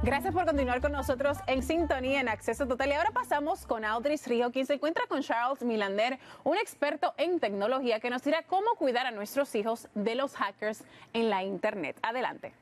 Gracias por continuar con nosotros en sintonía en Acceso Total. Y ahora pasamos con Audris río quien se encuentra con Charles Milander, un experto en tecnología que nos dirá cómo cuidar a nuestros hijos de los hackers en la Internet. Adelante.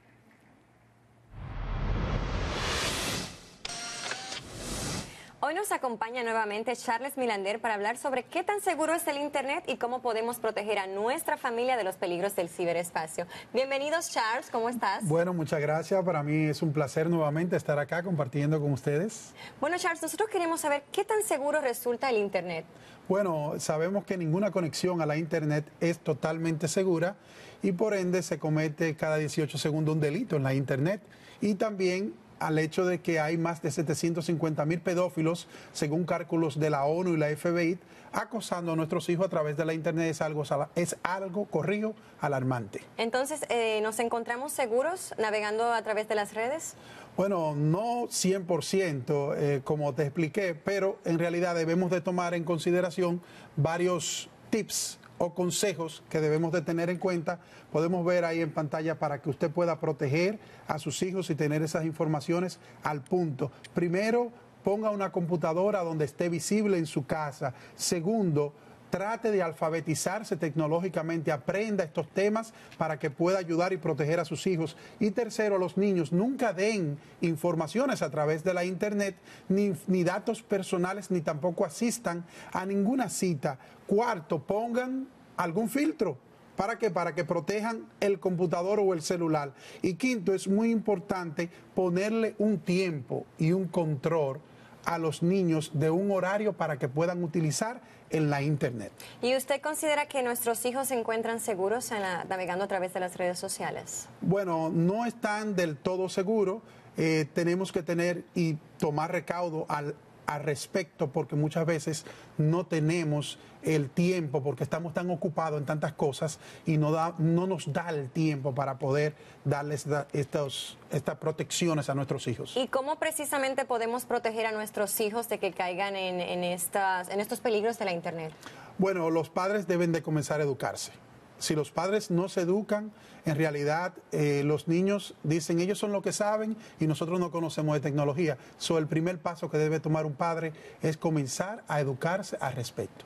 Hoy nos acompaña nuevamente Charles Milander para hablar sobre qué tan seguro es el Internet y cómo podemos proteger a nuestra familia de los peligros del ciberespacio. Bienvenidos Charles, ¿cómo estás? Bueno, muchas gracias. Para mí es un placer nuevamente estar acá compartiendo con ustedes. Bueno, Charles, nosotros queremos saber qué tan seguro resulta el Internet. Bueno, sabemos que ninguna conexión a la Internet es totalmente segura y por ende se comete cada 18 segundos un delito en la Internet y también al hecho de que hay más de 750 mil pedófilos, según cálculos de la ONU y la FBI, acosando a nuestros hijos a través de la Internet es algo, es algo corrido, alarmante. Entonces, eh, ¿nos encontramos seguros navegando a través de las redes? Bueno, no 100%, eh, como te expliqué, pero en realidad debemos de tomar en consideración varios tips o consejos que debemos de tener en cuenta, podemos ver ahí en pantalla para que usted pueda proteger a sus hijos y tener esas informaciones al punto. Primero, ponga una computadora donde esté visible en su casa. Segundo, trate de alfabetizarse tecnológicamente, aprenda estos temas para que pueda ayudar y proteger a sus hijos. Y tercero, los niños, nunca den informaciones a través de la Internet, ni, ni datos personales, ni tampoco asistan a ninguna cita. Cuarto, pongan algún filtro. ¿Para que Para que protejan el computador o el celular. Y quinto, es muy importante ponerle un tiempo y un control a los niños de un horario para que puedan utilizar en la Internet. ¿Y usted considera que nuestros hijos se encuentran seguros navegando a través de las redes sociales? Bueno, no están del todo seguros. Eh, tenemos que tener y tomar recaudo al al respecto porque muchas veces no tenemos el tiempo porque estamos tan ocupados en tantas cosas y no, da, no nos da el tiempo para poder darles estas protecciones a nuestros hijos. ¿Y cómo precisamente podemos proteger a nuestros hijos de que caigan en, en, estas, en estos peligros de la Internet? Bueno, los padres deben de comenzar a educarse si los padres no se educan, en realidad eh, los niños dicen, ellos son lo que saben y nosotros no conocemos de tecnología. So, el primer paso que debe tomar un padre es comenzar a educarse al respecto.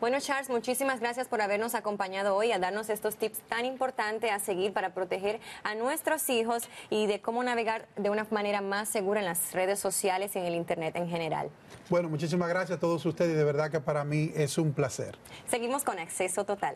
Bueno, Charles, muchísimas gracias por habernos acompañado hoy a darnos estos tips tan importantes a seguir para proteger a nuestros hijos y de cómo navegar de una manera más segura en las redes sociales y en el Internet en general. Bueno, muchísimas gracias a todos ustedes. De verdad que para mí es un placer. Seguimos con Acceso Total.